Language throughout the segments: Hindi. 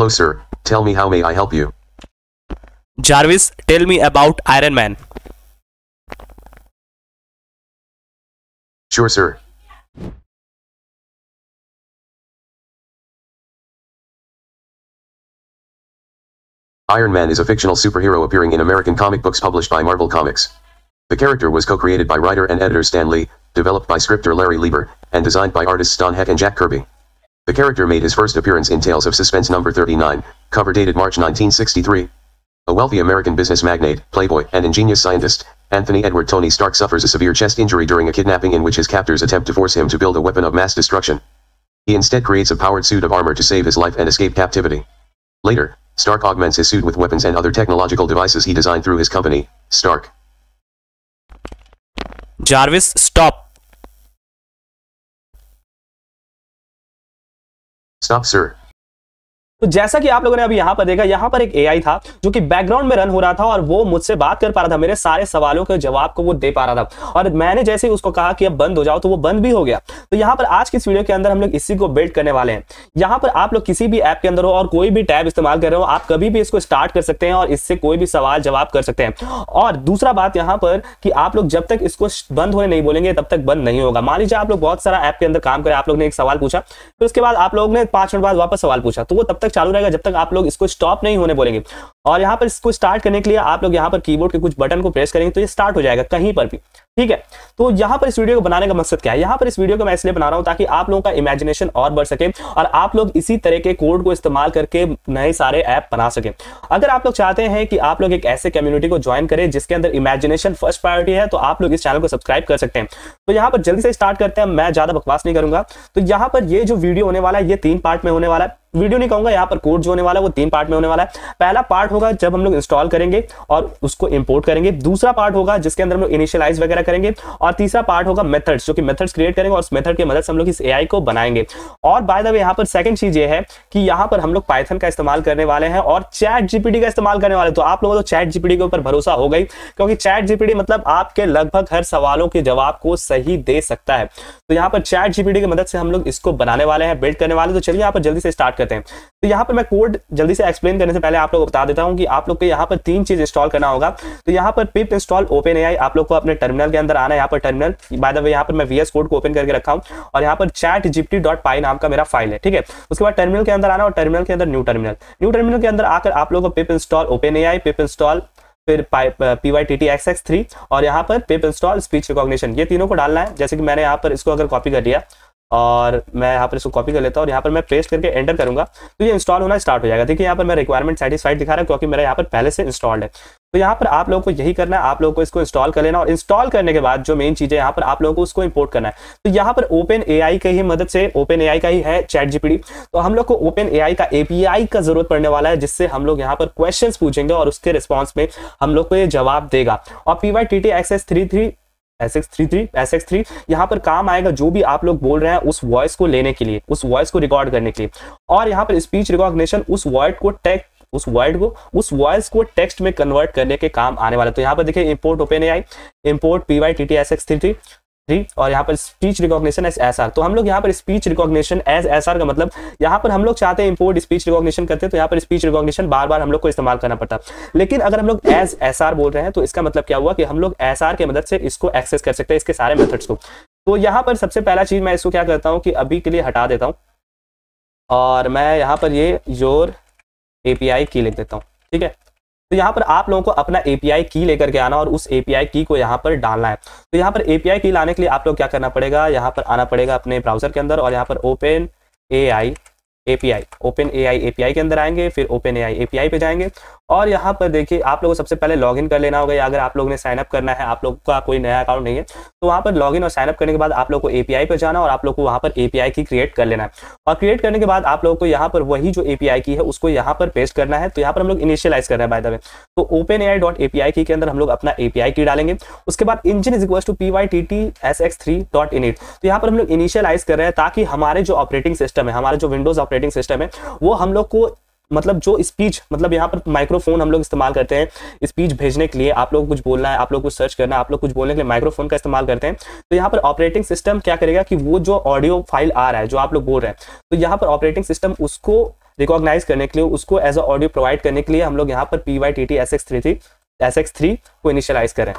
Hello sir, tell me how may I help you? Jarvis, tell me about Iron Man. Sure sir. Iron Man is a fictional superhero appearing in American comic books published by Marvel Comics. The character was co-created by writer and editor Stan Lee, developed by scripter Larry Lieber, and designed by artists Don Heck and Jack Kirby. The character made his first appearance in Tales of Suspense number 39, cover dated March 1963. A wealthy American business magnate, playboy, and ingenious scientist, Anthony Edward Tony Stark suffers a severe chest injury during a kidnapping in which his captors attempt to force him to build a weapon of mass destruction. He instead creates a powered suit of armor to save his life and escape captivity. Later, Stark augments his suit with weapons and other technological devices he designed through his company, Stark. Jarvis, stop. Stop sir. तो जैसा कि आप लोगों ने अभी यहां पर देखा यहां पर एक एआई था जो कि बैकग्राउंड में रन हो रहा था और वो मुझसे बात कर पा रहा था मेरे सारे सवालों के जवाब को वो दे पा रहा था और मैंने जैसे ही उसको कहा कि अब बंद हो जाओ तो वो बंद भी हो गया तो यहां पर आज की वीडियो के अंदर हम लोग इसी को बिल्ड करने वाले हैं यहां पर आप लोग किसी भी ऐप के अंदर हो और कोई भी टैब इस्तेमाल कर रहे हो आप कभी भी इसको स्टार्ट कर सकते हैं और इससे कोई भी सवाल जवाब कर सकते हैं और दूसरा बात यहाँ पर कि आप लोग जब तक इसको बंद होने नहीं बोलेंगे तब तक बंद नहीं होगा मान लीजिए आप लोग बहुत सारा ऐप के अंदर काम करें आप लोग ने एक सवाल पूछा फिर तो उसके बाद आप लोगों ने पांच मिनट बाद वापस सवाल पूछा तो वो तब तक तक चालू रहेगा जब तक आप लोग इसको स्टॉप नहीं होने बोलेंगे और यहाँ पर इसको स्टार्ट करने के लिए आप लोग यहाँ पर कीबोर्ड के कुछ बटन को प्रेस करेंगे तो ये स्टार्ट हो जाएगा कहीं पर भी ठीक है तो यहां पर इस वीडियो को बनाने का मकसद क्या है यहां पर इस वीडियो को मैं इसलिए बना रहा हूं ताकि आप लोगों का इमेजिनेशन और बढ़ सके और आप लोग इसी तरह के कोड को इस्तेमाल करके नए सारे ऐप बना सके अगर आप लोग चाहते हैं कि आप लोग एक ऐसे कम्युनिटी को ज्वाइन करें जिसके अंदर इमेजिनेशन फर्स्ट प्रायोरिटी है तो आप लोग इस चैनल को सब्सक्राइब कर सकते हैं तो यहां पर जल्दी से स्टार्ट करते हैं मैं ज्यादा बकवास नहीं करूंगा तो यहां पर ये जो वीडियो होने वाला है ये तीन पार्ट में होने वाला है वीडियो नहीं कहूंगा यहाँ पर कोड जो होने वाला है वो तीन पार्ट में होने वाला है पहला पार्ट होगा जब हम लोग इंस्टॉल करेंगे और उसको इंपोर्ट करेंगे दूसरा पार्ट होगा जिसके अंदर हम लोग इनिशियलाइज वगैरह करेंगे और तीसरा पार्ट होगा मेथड्स जो कि मेथड्स क्रिएट करेंगे और उस मेथड के मदद से हम लोग इस एआई को बनाएंगे और बाय द वे यहां पर सेकंड चीज ये है कि यहां पर हम लोग पाइथन का इस्तेमाल करने वाले हैं और चैट जीपीटी का इस्तेमाल करने वाले तो आप लोगों को तो चैट जीपीटी के ऊपर भरोसा हो गई क्योंकि चैट जीपीटी मतलब आपके लगभग हर सवालों के जवाब को सही दे सकता है तो यहाँ पर चैट जीपीटी की मदद से हम लोग इसको बनाने वाले हैं बिल्ड करने वाले तो चलिए यहाँ पर जल्दी से स्टार्ट करते हैं तो यहाँ पर मैं कोड जल्दी से एक्सप्लेन करने से पहले आप लोग बता देता हूँ कि आप लोग को यहाँ पर तीन चीज इंस्टॉल करना होगा तो यहाँ पर पिप इंस्टॉल ओपन ए आप लोग को अपने टर्मिनल के अंदर आना है यहाँ पर टर्मिनल बाय द वे यहाँ पर मैं वीएस कोड को ओपन करके रखा हूँ और यहाँ पर चैट जिप्टी डॉट पाई नाम का मेरा फाइल है ठीक है उसके बाद टर्मिनल के अंदर आना और टर्मिनल के अंदर न्यू टर्मिनल न्यू टर्मिनल के अंदर आकर आप लोग को pip install OpenAI pip install फिर P Y T T X X three और यहाँ पर पेप इंस्टॉल स्पीच रिकॉग्निशन ये तीनों को डालना है जैसे कि मैंने यहाँ पर इसको अगर कॉपी कर लिया और मैं यहाँ पर इसको कॉपी कर लेता हूँ और यहाँ पर मैं पेस्ट करके एंटर करूँगा तो ये इंस्टॉल होना स्टार्ट हो जाएगा देखिए यहाँ पर मैं रिक्वायरमेंट सेटिसफाइड दिखा रहा हूँ क्योंकि मेरा यहाँ पर पहले से इंस्टॉल्ड है तो यहाँ पर आप लोगों को यही करना है आप लोगों को इसको इंस्टॉल कर लेना और इंस्टॉल करने के बाद जो मेन चीज़ है यहाँ पर आप लोगों को उसको इंपोर्ट करना है तो यहाँ पर ओपन आई की ही मदद से ओपन आई का ही है चैट जीपीडी तो हम लोग को ओपन आई का एपीआई का जरूरत पड़ने वाला है जिससे हम लोग यहाँ पर क्वेश्चन पूछेंगे और उसके रिस्पॉन्स में हम लोग को ये जवाब देगा और P Y T T X S three three S X three three S X three यहाँ पर काम आएगा जो भी आप लोग बोल रहे हैं उस वॉइस को लेने के लिए उस वॉइस को रिकॉर्ड करने के लिए और यहाँ पर स्पीच रिकॉग्निशन उस वर्ड को टेक्स उस वर्ड को उस वॉइस को टेक्स्ट में कन्वर्ट करने के काम आने वाला तो यहाँ पर देखिए import OpenAI import P Y T T S X three three G और यहाँ पर स्पीच रिकॉग्निशन एज एस तो हम लोग यहाँ पर स्पीच रिकॉग्निशन एज एस का मतलब यहाँ पर हम लोग चाहते हैं इंपोर्ट स्पीच रिकॉग्निशन करते हैं तो यहाँ पर स्पीच रिकॉग्निशन बार बार हम लोग को इस्तेमाल करना पड़ता लेकिन अगर हम लोग एज एस बोल रहे हैं तो इसका मतलब क्या हुआ कि हम लोग एस के मदद से इसको एक्सेस कर सकते हैं इसके सारे मेथड्स को तो यहाँ पर सबसे पहला चीज मैं इसको क्या करता हूँ कि अभी के लिए हटा देता हूँ और मैं यहाँ पर ये योर ए की लिख देता हूँ ठीक है तो यहाँ पर आप लोगों को अपना एपीआई की लेकर के आना और उस एपीआई की को यहाँ पर डालना है तो यहाँ पर एपीआई की लाने के लिए आप लोग क्या करना पड़ेगा यहाँ पर आना पड़ेगा अपने ब्राउजर के अंदर और यहाँ पर OpenAI API OpenAI API के अंदर आएंगे फिर ओपन एआई एपीआई पे जाएंगे और यहाँ पर देखिए आप लोगों को सबसे पहले लॉगिन कर लेना होगा या अगर आप लोगों ने साइनअप करना है आप लोग का कोई नया अकाउंट नहीं है तो वहाँ पर लॉगिन और साइनअप करने के बाद आप लोग को एपीआई पे जाना और आप लोग को वहाँ पर एपीआई की क्रिएट कर लेना है और क्रिएट करने के बाद आप लोगों को यहाँ पर वही जो एपीआई की है उसको यहाँ पर पेस्ट करना है तो यहाँ पर हम लोग इनिशियलाइज कर रहे हैं बाय द वे तो ओपन एआई डॉट एपीआई की के अंदर हम लोग अपना एपीआई की डालेंगे उसके बाद engine is equal to P Y T T S X three dot in तो यहाँ पर हम लोग इनिशियलाइज कर रहे हैं ताकि हमारे जो ऑपरेटिंग सिस्टम है हमारे जो विंडोज ऑपरेटिंग ऑपरेटिंग सिस्टम है वो हम लोग को मतलब जो स्पीच मतलब यहाँ पर माइक्रोफोन हम लोग इस्तेमाल करते हैं स्पीच भेजने के लिए आप लोग कुछ बोलना है आप लोग कुछ सर्च करना है आप लोग कुछ बोलने के लिए माइक्रोफोन का इस्तेमाल करते हैं तो यहाँ पर ऑपरेटिंग सिस्टम क्या करेगा कि वो जो ऑडियो फाइल आ रहा है जो आप लोग बोल रहे हैं तो यहाँ पर ऑपरेटिंग सिस्टम उसको रिकॉग्नाइज करने के लिए उसको एज अ ऑडियो प्रोवाइड करने के लिए हम लोग यहाँ पर P Y T T S X three three S X three को इनिशियलाइज करें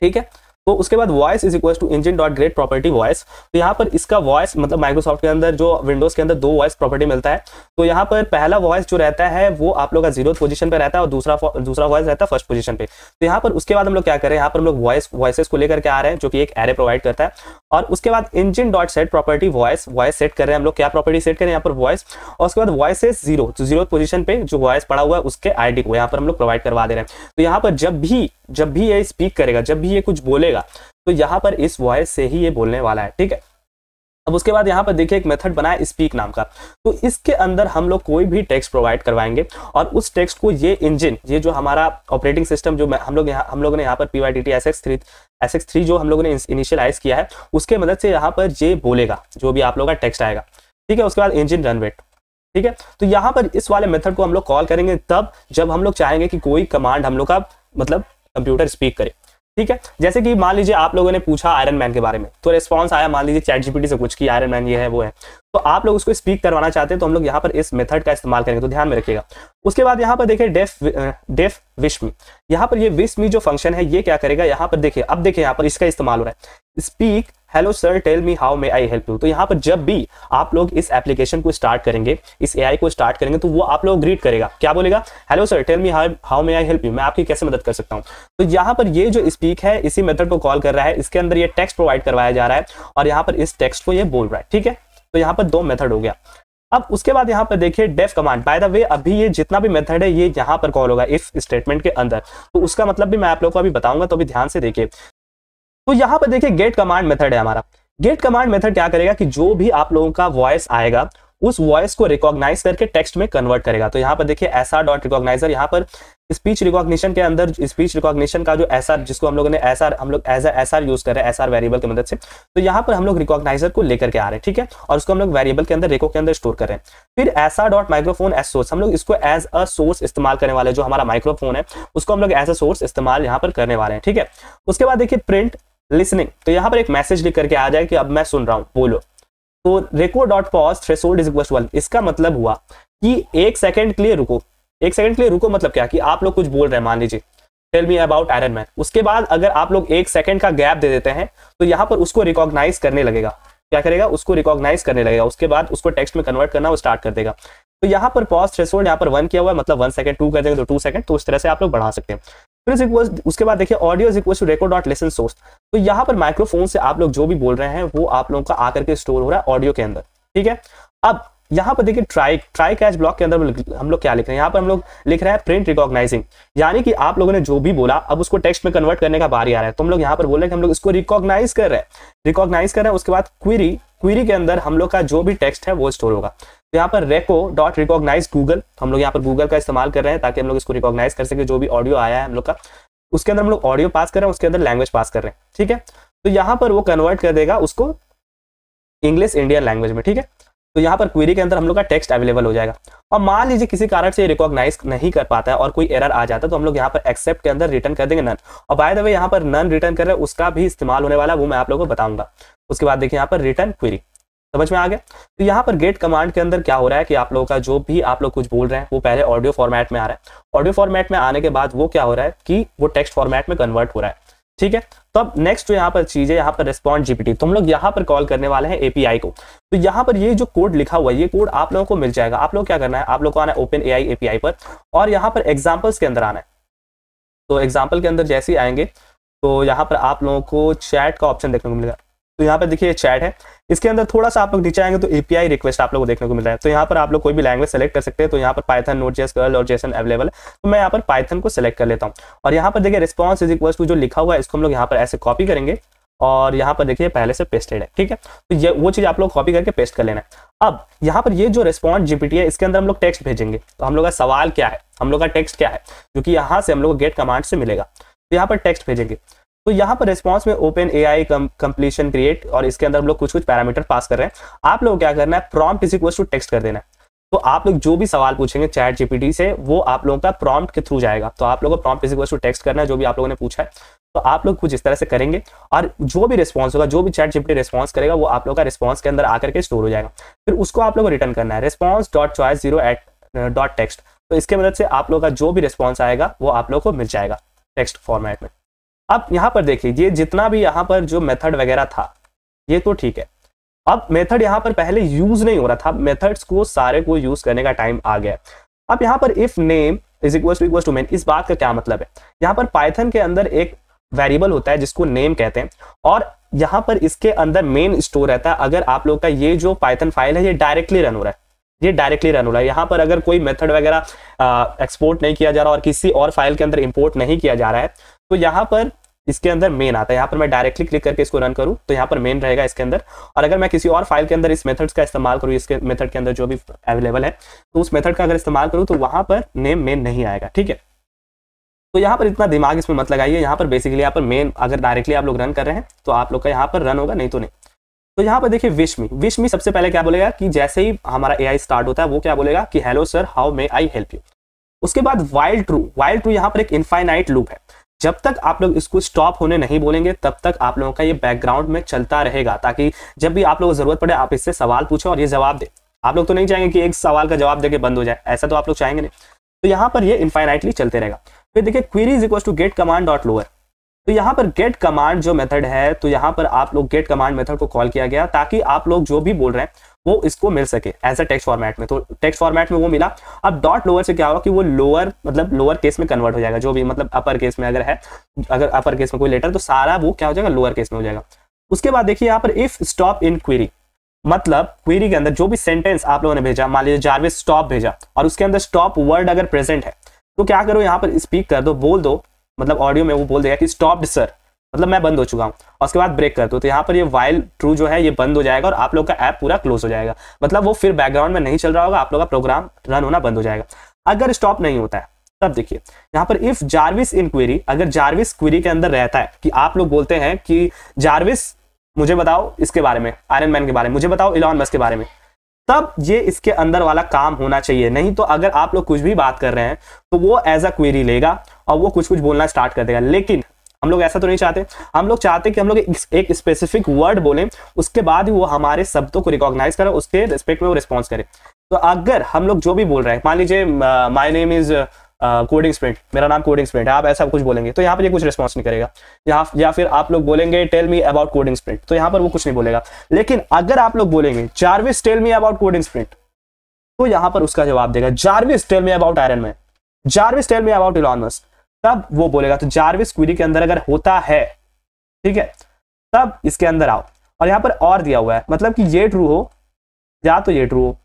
ठीक है तो उसके बाद voice is equal to engine dot great property voice तो यहाँ पर इसका वॉइस मतलब माइक्रोसॉफ्ट के अंदर जो विंडोज के अंदर दो वॉइस प्रॉपर्टी मिलता है तो यहाँ पर पहला वॉइस जो रहता है वो आप लोग का जीरो पोजिशन पे रहता है और दूसरा दूसरा वॉइस रहता है फर्स्ट पोजिशन पे तो यहाँ पर उसके बाद हम लोग क्या करें यहाँ पर हम लोग वॉइस वॉइस को लेकर के आ रहे हैं जो कि एक एरे प्रोवाइड करता है और उसके बाद engine dot set property voice voice set कर रहे हैं हम लोग क्या प्रॉपर्टी सेट करें यहाँ पर वॉइस और उसके बाद वॉइस है जीरो तो जीरो पोजीशन पे जो वॉइस पड़ा हुआ है उसके आईडी को यहाँ पर हम लोग प्रोवाइड करवा दे रहे हैं तो यहाँ पर जब भी जब भी ये स्पीक करेगा जब भी ये कुछ बोलेगा तो यहाँ पर इस वॉइस से ही ये बोलने वाला है ठीक है अब उसके बाद यहाँ पर देखिए एक मेथड बनाया स्पीक नाम का तो इसके अंदर हम लोग कोई भी टेक्स्ट प्रोवाइड करवाएंगे और उस टेक्स्ट को ये इंजन ये जो हमारा ऑपरेटिंग सिस्टम जो हम लोग यहाँ हम लोग ने यहाँ पर P Y T T S X three S X three जो हम लोगों ने इनिशियलाइज किया है उसके मदद से यहाँ पर ये बोलेगा जो भी आप लोग का टेक्स्ट आएगा ठीक है उसके बाद इंजिन रन वेट ठीक है तो यहाँ पर इस वाले मेथड को हम लोग कॉल करेंगे तब जब हम लोग चाहेंगे कि कोई कमांड हम लोग का मतलब कंप्यूटर स्पीक करे ठीक है जैसे कि मान लीजिए आप लोगों ने पूछा आयरन मैन के बारे में तो रेस्पॉन्स आया मान लीजिए चैट जीपीटी से कुछ की आयरन मैन ये है वो है तो आप लोग उसको स्पीक करवाना चाहते हैं तो हम लोग यहाँ पर इस मेथड का इस्तेमाल करेंगे तो ध्यान में रखिएगा उसके बाद यहाँ पर देखिए डेफ डेफ विश्मी यहाँ पर ये विश्मी जो फंक्शन है ये क्या करेगा यहाँ पर देखिए अब देखिए यहाँ पर इसका इस्तेमाल हो रहा है speak hello sir tell me how may I help you तो यहाँ पर जब भी आप लोग इस एप्लीकेशन को स्टार्ट करेंगे इस ए को स्टार्ट करेंगे तो वो आप लोग ग्रीट करेगा क्या बोलेगा hello sir tell me how may I help you मैं आपकी कैसे मदद कर सकता हूँ तो यहाँ पर ये जो स्पीक है इसी मेथड को कॉल कर रहा है इसके अंदर ये टेक्स्ट प्रोवाइड करवाया जा रहा है और यहाँ पर इस टेक्स्ट को ये बोल रहा है ठीक है तो यहाँ पर दो मेथड हो गया अब उसके बाद यहाँ पर देखिए def command by the way अभी ये जितना भी मेथड है ये यहाँ पर कॉल होगा इस स्टेटमेंट के अंदर तो उसका मतलब भी मैं आप लोगों को अभी बताऊंगा तो अभी ध्यान से देखिए तो यहाँ पर देखिए गेट कमांड मेथड है हमारा गेट कमांड मेथड क्या करेगा कि जो भी आप लोगों का वॉइस आएगा उस वॉइस को रिकॉग्नाइज करके टेक्स्ट में कन्वर्ट करेगा तो यहाँ पर देखिए एसआर डॉट रिकॉग्नाइजर यहाँ पर स्पीच रिकॉग्निशन के अंदर स्पीच रिकॉग्निशन का जो एसआर जिसको हम लोगों ने एसआर हम लोग एज एस आर यूज कर रहे हैं एसआर वेरिएबल की मदद से तो यहाँ पर हम लोग रिकॉग्नाइजर को लेकर के आ रहे हैं ठीक है और उसको हम लोग वेरिएबल के अंदर रेको के अंदर स्टोर कर रहे हैं फिर SR dot microphone as source हम लोग इसको एज अ सोर्स इस्तेमाल करने वाले जो हमारा माइक्रोफोन है उसको हम लोग एज अ सोर्स इस्तेमाल यहाँ पर करने वाले हैं ठीक है उसके बाद देखिए प्रिंट लिसनिंग तो यहाँ पर एक मैसेज लिख करके आ जाए कि अब मैं सुन रहा हूँ बोलो तो reco dot pause threshold is equal इसका मतलब हुआ कि एक सेकंड के लिए रुको एक सेकंड के लिए रुको मतलब क्या कि आप लोग कुछ बोल रहे हैं मान लीजिए tell me about Iron Man उसके बाद अगर आप लोग एक सेकंड का गैप दे देते हैं तो यहाँ पर उसको रिकॉग्नाइज करने लगेगा क्या करेगा उसको रिकॉग्नाइज करने लगेगा उसके बाद उसको टेक्स्ट में कन्वर्ट करना वो स्टार्ट कर देगा तो यहाँ पर पॉज थ्रेसोल्ड यहाँ पर वन किया हुआ है मतलब वन सेकंड टू कर देंगे तो टू सेकंड तो उस तरह से आप लोग बढ़ा सकते हैं फिर उसके बाद देखिए audio is equal to record dot listen source तो यहाँ पर माइक्रोफोन से आप लोग जो भी बोल रहे हैं वो आप लोगों का आकर के स्टोर हो रहा है ऑडियो के अंदर ठीक है अब यहाँ पर देखिए ट्राई ट्राई कैच ब्लॉक के अंदर हम लोग क्या लिख रहे हैं यहाँ पर हम लोग लिख रहे हैं प्रिंट रिकॉग्नाइजिंग यानी कि आप लोगों ने जो भी बोला अब उसको टेक्स्ट में कन्वर्ट करने का बारी आ रहा है तो हम लोग यहाँ पर बोल रहे हैं कि हम लोग इसको रिकॉग्नाइज कर रहे हैं रिकॉग्नाइज कर रहे हैं उसके बाद क्वेरी क्वेरी के अंदर हम लोग का जो भी टेक्स्ट है वो स्टोर होगा तो यहाँ पर रेको डॉट रिकॉग्नाइज गूगल हम लोग यहाँ पर गूगल का इस्तेमाल कर रहे हैं ताकि हम लोग इसको रिकॉग्नाइज कर सके जो भी ऑडियो आया है हम लोग का उसके अंदर हम लोग ऑडियो पास कर रहे हैं उसके अंदर लैंग्वेज पास कर रहे हैं ठीक है तो यहाँ पर वो कन्वर्ट कर देगा उसको इंग्लिश इंडियन लैंग्वेज में ठीक है तो यहाँ पर क्वेरी के अंदर हम लोग का टेक्स्ट अवेलेबल हो जाएगा और मान लीजिए किसी कारण से रिकॉग्नाइज नहीं कर पाता है और कोई एरर आ जाता है तो हम लोग यहाँ पर एक्सेप्ट के अंदर रिटर्न कर देंगे नन और बाय द वे यहाँ पर नन रिटर्न कर रहे हैं उसका भी इस्तेमाल होने वाला वो मैं आप लोगों को बताऊंगा उसके बाद देखिए यहाँ पर रिटर्न क्वेरी समझ में आ गया तो यहाँ पर गेट कमांड के अंदर क्या हो रहा है कि आप लोगों का जो भी आप लोग कुछ बोल रहे हैं वो पहले ऑडियो फॉर्मेट में आ रहा है ऑडियो फॉर्मेट में आने के बाद वो क्या हो रहा है कि वो टेक्स्ट फॉर्मेट में कन्वर्ट हो रहा है ठीक है तो अब नेक्स्ट जो यहाँ पर चीज है यहाँ पर रिस्पॉन्ड जीपीटी तो हम लोग यहाँ पर कॉल करने वाले हैं एपीआई को तो यहाँ पर ये जो कोड लिखा हुआ है ये कोड आप लोगों को मिल जाएगा आप लोग क्या करना है आप लोग को आना है ओपन ए एपीआई पर और यहाँ पर एग्जाम्पल्स के अंदर आना है तो एग्जाम्पल के अंदर जैसे ही आएंगे तो यहाँ पर आप लोगों को चैट का ऑप्शन देखने को मिलेगा तो यहाँ पर देखिए चैट है इसके अंदर थोड़ा सा आप लोग नीचे आएंगे तो एपीआई रिक्वेस्ट आप लोगों को देखने को मिल रहा है तो यहाँ पर आप लोग कोई भी लैंग्वेज सेलेक्ट कर सकते हैं तो यहाँ पर पाइथन नोट जेस गर्ल और जेसन अवेलेबल तो मैं यहाँ पर पाइथन को सिलेक्ट कर लेता हूँ और यहाँ पर देखिए रिस्पॉन्स इज इक्वल टू जो लिखा हुआ है इसको हम लोग यहाँ पर ऐसे कॉपी करेंगे और यहाँ पर देखिए पहले से पेस्टेड है ठीक है तो ये वो चीज़ आप लोग कॉपी करके पेस्ट कर लेना है अब यहाँ पर ये जो रिस्पॉन्स जीपीटी है इसके अंदर हम लोग टेक्स्ट भेजेंगे तो हम लोग का सवाल क्या है हम लोग का टेक्स्ट क्या है क्योंकि यहाँ से हम लोग गेट कमांड से मिलेगा तो यहाँ पर टेक्स्ट भेजेंगे तो यहाँ पर रिस्पॉन्स में OpenAI completion create और इसके अंदर हम लोग कुछ कुछ पैरामीटर पास कर रहे हैं आप लोग क्या करना है prompt is equal to text कर देना है तो आप लोग जो भी सवाल पूछेंगे चैट जीपीटी से वो आप लोगों का प्रॉम्प्ट के थ्रू जाएगा तो आप लोगों को prompt is equal to text करना है जो भी आप लोगों ने पूछा है तो आप लोग कुछ इस तरह से करेंगे और जो भी रिस्पॉन्स होगा जो भी चैट जीपीटी रिस्पॉन्स करेगा वो आप लोग का रिस्पॉन्स के अंदर आकर के स्टोर हो जाएगा फिर उसको आप लोग को रिटर्न करना है response dot choice zero at dot text तो इसके मदद से आप लोग का जो भी रिस्पॉन्स आएगा वो आप लोग को मिल जाएगा टेक्स्ट फॉर्मेट में अब यहाँ पर देख लीजिए जितना भी यहाँ पर जो मेथड वगैरह था ये तो ठीक है अब मेथड यहाँ पर पहले यूज नहीं हो रहा था मेथड्स को सारे को यूज करने का टाइम आ गया अब यहाँ पर if name is equal to equal to main इस बात का क्या मतलब है यहाँ पर पाइथन के अंदर एक वेरिएबल होता है जिसको नेम कहते हैं और यहाँ पर इसके अंदर मेन स्टोर रहता है अगर आप लोग का ये जो पाइथन फाइल है ये डायरेक्टली रन हो रहा है ये डायरेक्टली रन हो रहा है यहाँ पर अगर कोई मेथड वगैरह एक्सपोर्ट नहीं किया जा रहा और किसी और फाइल के अंदर इंपोर्ट नहीं किया जा रहा है तो यहाँ पर इसके अंदर मेन आता है यहाँ पर मैं डायरेक्टली क्लिक करके इसको रन करूँ तो यहाँ पर मेन रहेगा इसके अंदर और अगर मैं किसी और फाइल के अंदर इस मेथड्स का इस्तेमाल करूँ इसके मेथड के अंदर जो भी अवेलेबल है तो उस मेथड का अगर इस्तेमाल करूँ तो वहाँ पर नेम मेन नहीं आएगा ठीक है तो यहाँ पर इतना दिमाग इसमें मत लगाइए यहाँ पर बेसिकली यहाँ पर मेन अगर डायरेक्टली आप लोग रन कर रहे हैं तो आप लोग का यहाँ पर रन होगा नहीं तो नहीं तो यहाँ पर देखिए विशमी विशमी सबसे पहले क्या बोलेगा कि जैसे ही हमारा एआई स्टार्ट होता है वो क्या बोलेगा कि hello sir how may I help you उसके बाद वाइल्ड ट्रू वाइल्ड ट्रू यहाँ पर एक इनफाइनाइट लूप है जब तक आप लोग इसको स्टॉप होने नहीं बोलेंगे तब तक आप लोगों का ये बैकग्राउंड में चलता रहेगा ताकि जब भी आप लोगों को जरूरत पड़े आप इससे सवाल पूछें और ये जवाब दें आप लोग तो नहीं चाहेंगे कि एक सवाल का जवाब देके बंद हो जाए ऐसा तो आप लोग चाहेंगे नहीं तो यहाँ पर ये इन्फाइनाइटली चलते रहेगा फिर देखिए query is equal to get command dot lower तो यहाँ पर गेट कमांड जो मेथड है तो यहाँ पर आप लोग गेट कमांड मेथड को कॉल किया गया ताकि आप लोग जो भी बोल रहे हैं वो इसको मिल सके एज अ टेक्स्ट फॉर्मेट में तो टेक्स्ट फॉर्मेट में वो मिला अब डॉट लोअर से क्या होगा कि वो लोअर मतलब लोअर केस में कन्वर्ट हो जाएगा जो भी मतलब अपर केस में अगर है अगर अपर केस में कोई लेटर तो सारा वो क्या हो जाएगा लोअर केस में हो जाएगा उसके बाद देखिए यहाँ पर इफ स्टॉप इन क्वेरी मतलब क्वेरी के अंदर जो भी सेंटेंस आप लोगों ने भेजा मान लीजिए जारवे स्टॉप भेजा और उसके अंदर स्टॉप वर्ड अगर प्रेजेंट है तो क्या करो यहाँ पर स्पीक कर दो बोल दो मतलब ऑडियो में वो बोल देगा कि स्टॉप्ड सर मतलब मैं बंद हो चुका हूँ और उसके बाद ब्रेक कर दो तो यहाँ पर ये वाइल ट्रू जो है ये बंद हो जाएगा और आप लोग का ऐप पूरा क्लोज हो जाएगा मतलब वो फिर बैकग्राउंड में नहीं चल रहा होगा आप लोग का प्रोग्राम रन होना बंद हो जाएगा अगर स्टॉप नहीं होता है तब देखिए यहाँ पर इफ जारविस इंक्वेरी अगर जारविस क्वेरी के अंदर रहता है कि आप लोग बोलते हैं कि जारविस मुझे बताओ इसके बारे में आयरन मैन के बारे में मुझे बताओ इलॉन मस के बारे में तब ये इसके अंदर वाला काम होना चाहिए नहीं तो अगर आप लोग कुछ भी बात कर रहे हैं तो वो एज अ क्वेरी लेगा और वो कुछ कुछ बोलना स्टार्ट कर देगा लेकिन हम लोग ऐसा तो नहीं चाहते हम लोग चाहते कि हम लोग एक स्पेसिफिक वर्ड बोलें उसके बाद ही वो हमारे शब्दों को रिकॉग्नाइज करें उसके रिस्पेक्ट में वो रिस्पॉन्स करे तो अगर हम लोग जो भी बोल रहे हैं मान लीजिए my name is Coding Sprint मेरा नाम कोडिंग स्प्रिंट है आप ऐसा कुछ बोलेंगे तो यहाँ पर ये कुछ रिस्पॉन्स नहीं करेगा या या फिर आप लोग बोलेंगे tell me about Coding Sprint तो यहाँ पर वो कुछ नहीं बोलेगा लेकिन अगर आप लोग बोलेंगे Jarvis tell me about Coding Sprint तो यहाँ पर उसका जवाब देगा Jarvis tell me about Iron Man Jarvis tell me about Elon Musk तब वो बोलेगा तो जारविस क्वेरी के अंदर अगर होता है ठीक है तब इसके अंदर आओ और यहाँ पर और दिया हुआ है मतलब कि ये ट्रू हो या तो ये ट्रू हो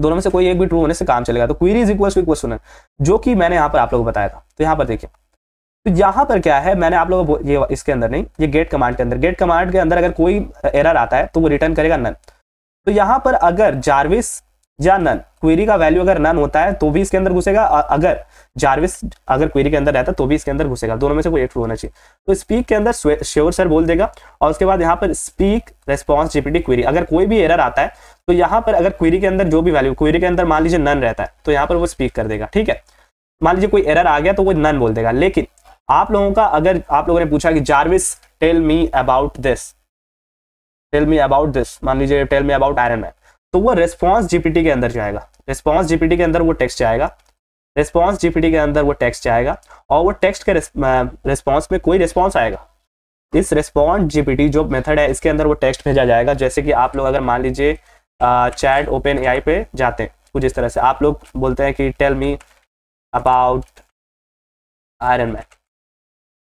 दोनों में से कोई एक भी ट्रू होने से काम चलेगा तो query is equal to equal sooner जो कि मैंने यहां पर आप लोगों को बताया था तो यहाँ पर देखिए तो यहाँ पर क्या है मैंने आप लोगों को ये इसके अंदर नहीं ये गेट कमांड के अंदर गेट कमांड के अंदर अगर कोई एरर आता है तो वो रिटर्न करेगा नन तो यहाँ पर अगर जारविस या नन क्वेरी का वैल्यू अगर नन होता है तो भी इसके अंदर घुसेगा अगर जारविस अगर क्वेरी के अंदर रहता तो भी इसके अंदर घुसेगा दोनों में से कोई एक होना चाहिए तो स्पीक के अंदर श्योर सर बोल देगा और उसके बाद यहाँ पर स्पीक रेस्पॉन्स जीपीटी क्वेरी अगर कोई भी एरर आता है तो यहाँ पर अगर क्वेरी के अंदर जो भी वैल्यू क्वेरी के अंदर मान लीजिए नन रहता है तो यहाँ पर वो स्पीक कर देगा ठीक है मान लीजिए कोई एरर आ गया तो वो नन बोल देगा लेकिन आप लोगों का अगर आप लोगों ने पूछा कि Jarvis tell me about this tell me about this मान लीजिए tell me about Iron Man तो वो रिस्पॉन्स जीपीटी के अंदर जाएगा रिस्पॉन्स जीपीटी के अंदर वो टेक्स्ट जाएगा रिस्पॉन्स जीपीटी के अंदर वो टेक्स्ट जाएगा और वो टेक्स्ट के रिस्पॉन्स में कोई रिस्पॉन्स आएगा इस रिस्पॉन्स जीपीटी जो मेथड है इसके अंदर वो टेक्स्ट भेजा जाएगा जैसे कि आप लोग अगर मान लीजिए चैट ओपन एआई पे जाते हैं कुछ इस तरह से आप लोग बोलते हैं कि tell me about Iron Man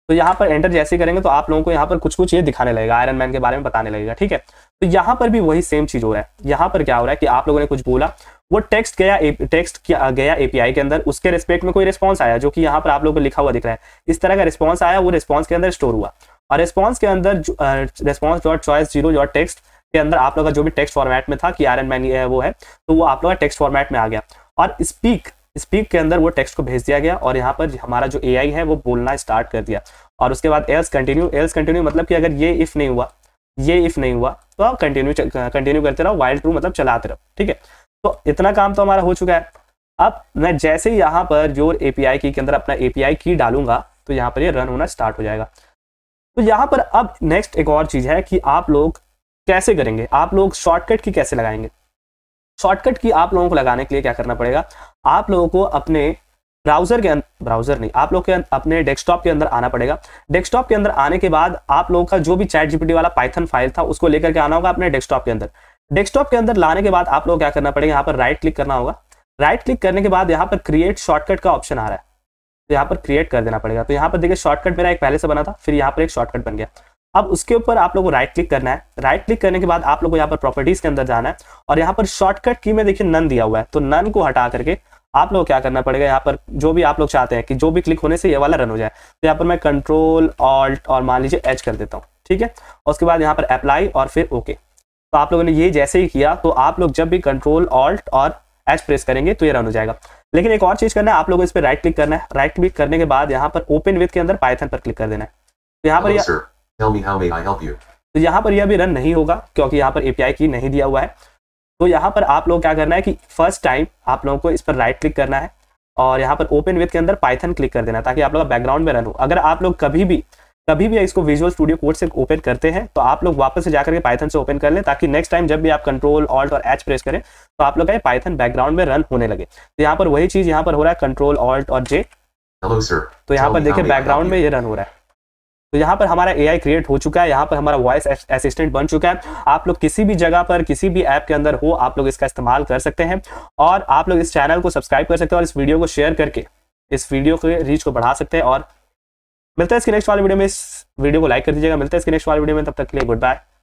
तो यहाँ पर एंटर जैसे करेंगे तो आप लोगों को यहाँ पर कुछ कुछ ये दिखाने लगेगा आयरन मैन के बारे में बताने लगेगा ठीक है तो यहाँ पर भी वही सेम चीज हो रहा है यहाँ पर क्या हो रहा है कि आप लोगों ने कुछ बोला वो टेक्स्ट गया टेक्स्ट गया एपीआई के अंदर उसके रिस्पेक्ट में कोई रिस्पॉन्स आया जो कि यहाँ पर आप लोगों को लिखा हुआ दिख रहा है इस तरह का रिस्पॉन्स आया वो रिस्पॉन्स के अंदर स्टोर हुआ और रिस्पॉन्स के अंदर response dot choice zero dot text के अंदर आप लोग का जो भी टेक्स्ट फॉर्मेट में था कि आर एन मैन वो है तो वो आप लोग का टेक्स्ट फॉर्मेट में आ गया और स्पीक स्पीक के अंदर वो टेक्स्ट को भेज दिया गया और यहाँ पर हमारा जो ए है वो बोलना स्टार्ट कर दिया और उसके बाद एल्स कंटिन्यू एल्स कंटिन्यू मतलब कि अगर ये इफ नहीं हुआ ये इफ नहीं हुआ तो आप कंटिन्यू कंटिन्यू करते रहो वाइल्ड ट्रू मतलब चलाते रहो ठीक है तो इतना काम तो हमारा हो चुका है अब मैं जैसे ही यहाँ पर जोर एपीआई की के अंदर अपना एपीआई की डालूंगा तो यहाँ पर ये रन होना स्टार्ट हो जाएगा तो यहाँ पर अब नेक्स्ट एक और चीज़ है कि आप लोग कैसे करेंगे आप लोग शॉर्टकट की कैसे लगाएंगे शॉर्टकट की आप लोगों को लगाने के लिए क्या करना पड़ेगा आप लोगों को अपने ब्राउजर के ब्राउजर नहीं आप लोग के अपने डेस्कटॉप के अंदर आना पड़ेगा डेस्कटॉप के अंदर आने के बाद आप लोगों का जो भी चैट जीपीटी वाला पाइथन फाइल था उसको लेकर के आना होगा अपने डेस्कटॉप के अंदर डेस्कटॉप के अंदर लाने के बाद आप लोग क्या करना पड़ेगा यहाँ पर राइट क्लिक करना होगा राइट क्लिक करने के बाद यहाँ पर क्रिएट शॉर्टकट का ऑप्शन आ रहा है तो यहाँ पर क्रिएट कर देना पड़ेगा तो यहाँ पर देखिए शॉर्टकट मेरा एक पहले से बना था फिर यहाँ पर एक शॉर्टकट बन गया अब उसके ऊपर आप लोग को राइट क्लिक करना है राइट क्लिक करने के बाद आप लोग को यहाँ पर प्रॉपर्टीज के अंदर जाना है और यहाँ पर शॉर्टकट की में देखिए नन दिया हुआ है तो नन को हटा करके आप लोग क्या करना पड़ेगा यहाँ पर जो भी आप लोग चाहते हैं कि जो भी क्लिक होने से ये वाला रन हो जाए तो यहाँ पर मैं कंट्रोल ऑल्ट और मान लीजिए एच कर देता हूँ ठीक है उसके बाद यहाँ पर अप्लाई और फिर ओके तो आप लोगों ने ये जैसे ही किया तो आप लोग जब भी कंट्रोल ऑल्ट और एच प्रेस करेंगे तो ये रन हो जाएगा लेकिन एक और चीज़ करना है आप लोगों इस पर राइट क्लिक करना है राइट क्लिक करने के बाद यहाँ पर ओपन विथ के अंदर पाइथन पर क्लिक कर देना है यहाँ पर तो यहाँ पर यह भी रन नहीं होगा क्योंकि यहाँ पर एपीआई की नहीं दिया हुआ है तो यहाँ पर आप लोग क्या करना है कि फर्स्ट टाइम आप लोगों को इस पर राइट क्लिक करना है और यहाँ पर ओपन विथ के अंदर पाइथन क्लिक कर देना ताकि आप लोग बैकग्राउंड में रन हो अगर आप लोग कभी भी कभी भी इसको विजुअल स्टूडियो कोड से ओपन करते हैं तो आप लोग वापस से जाकर के पाइथन से ओपन कर लें ताकि नेक्स्ट टाइम जब भी आप कंट्रोल ऑल्ट और एच प्रेस करें तो आप लोग का पाइथन बैकग्राउंड में रन होने लगे तो यहाँ पर वही चीज यहाँ पर हो रहा है कंट्रोल ऑल्ट और जे तो यहाँ पर देखिए बैकग्राउंड में ये रन हो रहा है तो यहाँ पर हमारा ए क्रिएट हो चुका है यहाँ पर हमारा वॉइस असिस्टेंट बन चुका है आप लोग किसी भी जगह पर किसी भी ऐप के अंदर हो आप लोग इसका इस्तेमाल कर सकते हैं और आप लोग इस चैनल को सब्सक्राइब कर सकते हैं और इस वीडियो को शेयर करके इस वीडियो के रीच को बढ़ा सकते हैं और मिलते हैं इसके नेक्स्ट वाले वीडियो में इस वीडियो को लाइक कर दीजिएगा मिलते हैं इसके नेक्स्ट वाले वीडियो में तब तक के लिए गुड बाय